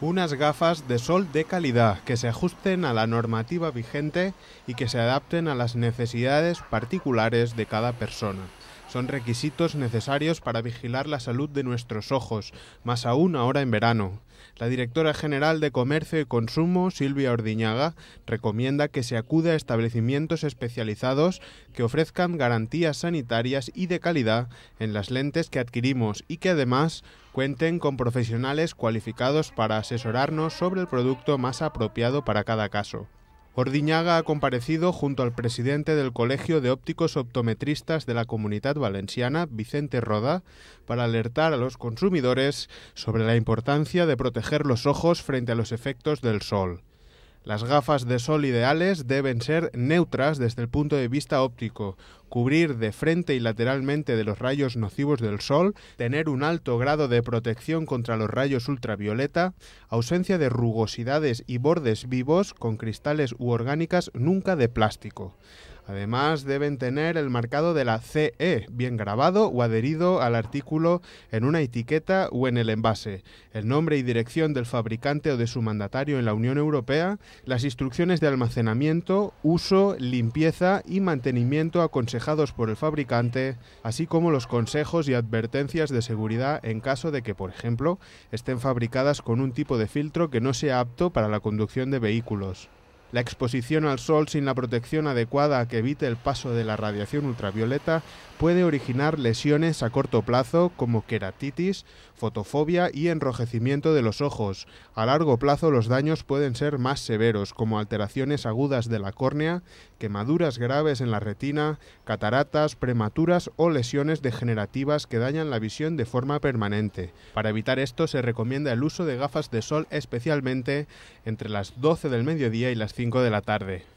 unas gafas de sol de calidad que se ajusten a la normativa vigente y que se adapten a las necesidades particulares de cada persona. Son requisitos necesarios para vigilar la salud de nuestros ojos, más aún ahora en verano. La directora general de Comercio y Consumo, Silvia Ordiñaga, recomienda que se acude a establecimientos especializados que ofrezcan garantías sanitarias y de calidad en las lentes que adquirimos y que además cuenten con profesionales cualificados para asesorarnos sobre el producto más apropiado para cada caso. Ordiñaga ha comparecido junto al presidente del Colegio de Ópticos Optometristas de la Comunidad Valenciana, Vicente Roda, para alertar a los consumidores sobre la importancia de proteger los ojos frente a los efectos del sol. Las gafas de sol ideales deben ser neutras desde el punto de vista óptico, cubrir de frente y lateralmente de los rayos nocivos del sol, tener un alto grado de protección contra los rayos ultravioleta, ausencia de rugosidades y bordes vivos con cristales u orgánicas nunca de plástico. Además, deben tener el marcado de la CE bien grabado o adherido al artículo en una etiqueta o en el envase, el nombre y dirección del fabricante o de su mandatario en la Unión Europea, las instrucciones de almacenamiento, uso, limpieza y mantenimiento aconsejados por el fabricante, así como los consejos y advertencias de seguridad en caso de que, por ejemplo, estén fabricadas con un tipo de filtro que no sea apto para la conducción de vehículos. La exposición al sol sin la protección adecuada que evite el paso de la radiación ultravioleta puede originar lesiones a corto plazo como queratitis, fotofobia y enrojecimiento de los ojos. A largo plazo los daños pueden ser más severos como alteraciones agudas de la córnea, quemaduras graves en la retina, cataratas, prematuras o lesiones degenerativas que dañan la visión de forma permanente. Para evitar esto se recomienda el uso de gafas de sol especialmente entre las 12 del mediodía y las 5 5 de la tarde.